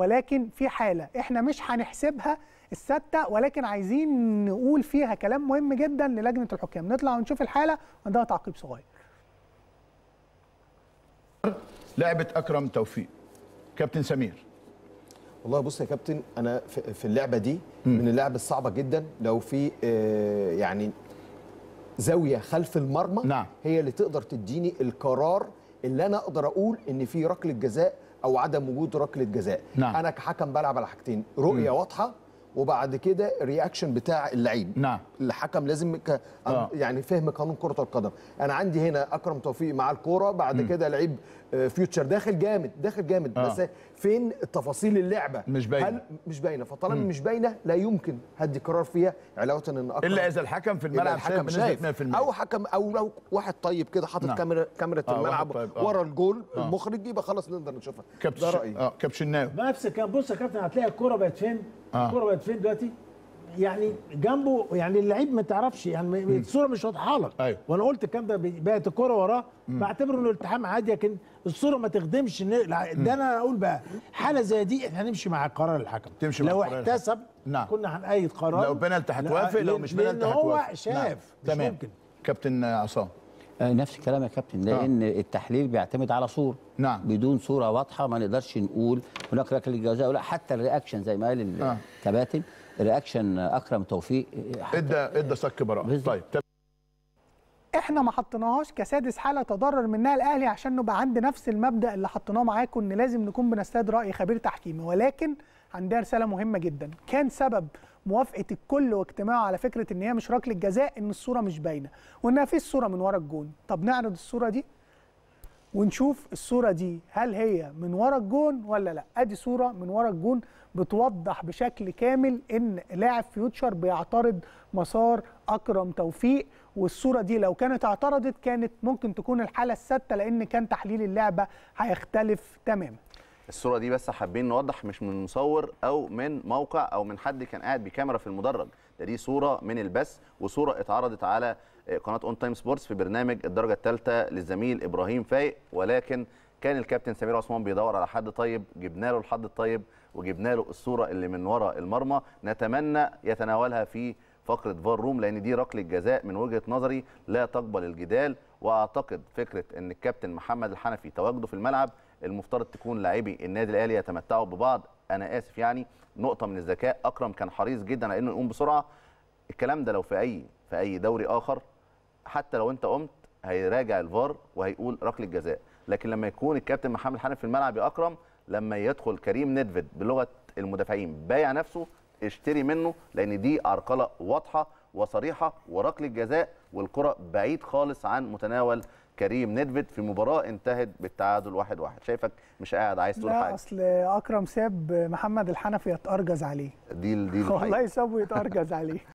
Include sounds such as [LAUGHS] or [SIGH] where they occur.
ولكن في حاله احنا مش هنحسبها السته ولكن عايزين نقول فيها كلام مهم جدا للجنه الحكام نطلع ونشوف الحاله عندها تعقيب صغير لعبه اكرم توفيق كابتن سمير والله بص يا كابتن انا في اللعبه دي من اللعب الصعبه جدا لو في آه، يعني زاويه خلف المرمى نعم. هي اللي تقدر تديني القرار اللي انا اقدر اقول ان في ركله جزاء او عدم وجود ركله جزاء نعم. انا كحكم بلعب على حاجتين رؤيه م. واضحه وبعد كده الرياكشن بتاع اللعيب نعم الحكم لازم ك... آه. يعني فهم قانون كره القدم انا عندي هنا اكرم توفيق مع الكوره بعد م. كده لعيب فيوتشر آه، داخل جامد داخل جامد آه. بس فين تفاصيل اللعبه مش باينه هل مش باينه فطالما مش باينه لا يمكن هدي قرار فيها علاوه ان اكرم الا اذا الحكم في الملعب الحكم شايف او حكم او لو واحد طيب كده حاطط نعم. كاميرا كاميرا آه الملعب طيب. آه. ورا الجول آه. المخرج يبقى خلاص نقدر نشوفها كابتن ده رايي اه كابتن ناو نفس بص يا كابتن هتلاقي الكوره بقت فين آه. الكوره بقت فين دلوقتي؟ يعني جنبه يعني اللعيب ما تعرفش يعني الصوره مش واضحه لك أيوه. وانا قلت الكلام ده بقت الكوره وراه بعتبره انه التحام عادي لكن الصوره ما تخدمش ده انا اقول بقى حاله زي دي احنا هنمشي مع قرار الحكم تمشي لو احتسب نعم. كنا هنأيد قرار لو بينالتي هتوافق لو مش بينالتي هتوافق هو نعم. شاف نعم. مش تمام. ممكن كابتن عصام آه، نفس الكلام يا كابتن آه. لان آه. التحليل بيعتمد على صوره نعم بدون صوره واضحه ما نقدرش نقول هناك ركله جزاء ولا حتى الرياكشن زي ما قال آه. الكباتن آه. رياكشن اكرم توفيق ادى ادى صك براءه طيب احنا ما حطيناهاش كسادس حاله تضرر منها الاهلي عشان نبقى عند نفس المبدا اللي حطيناه معاكم ان لازم نكون بنستاد راي خبير تحكيمي ولكن عندها رساله مهمه جدا كان سبب موافقه الكل واجتماعه على فكره ان هي مش ركله جزاء ان الصوره مش باينه وانها في الصوره من ورا الجون طب نعرض الصوره دي ونشوف الصوره دي هل هي من ورا الجون ولا لا ادي صوره من ورا الجون بتوضح بشكل كامل ان لاعب فيوتشر بيعترض مسار اكرم توفيق والصوره دي لو كانت اعترضت كانت ممكن تكون الحاله السادسه لان كان تحليل اللعبه هيختلف تماما الصوره دي بس حابين نوضح مش من مصور او من موقع او من حد كان قاعد بكاميرا في المدرج ده دي صوره من البث وصوره اتعرضت على قناه اون تايم سبورتس في برنامج الدرجه الثالثه للزميل ابراهيم فايق ولكن كان الكابتن سمير عثمان بيدور على حد طيب جبنا له الحد الطيب وجبنا له الصوره اللي من ورا المرمى نتمنى يتناولها في فقره فار روم لان دي ركله جزاء من وجهه نظري لا تقبل الجدال واعتقد فكره ان الكابتن محمد الحنفي تواجده في الملعب المفترض تكون لاعبي النادي الاهلي يتمتعوا ببعض انا اسف يعني نقطه من الذكاء اكرم كان حريص جدا على انه يقوم بسرعه الكلام ده لو في اي في اي دوري اخر حتى لو انت قمت هيراجع الفار وهيقول ركله جزاء لكن لما يكون الكابتن محمد حنفي في الملعب يا اكرم لما يدخل كريم ندفد بلغه المدافعين بايع نفسه اشتري منه لان دي عرقله واضحه وصريحه وركله جزاء والكره بعيد خالص عن متناول كريم نيدفيد في مباراه انتهت بالتعادل 1-1 واحد واحد. شايفك مش قاعد عايز تقول حاجه لا اصل اكرم ساب محمد الحنفي يتارجز عليه دي دي والله سابه يتارجز عليه [LAUGHS]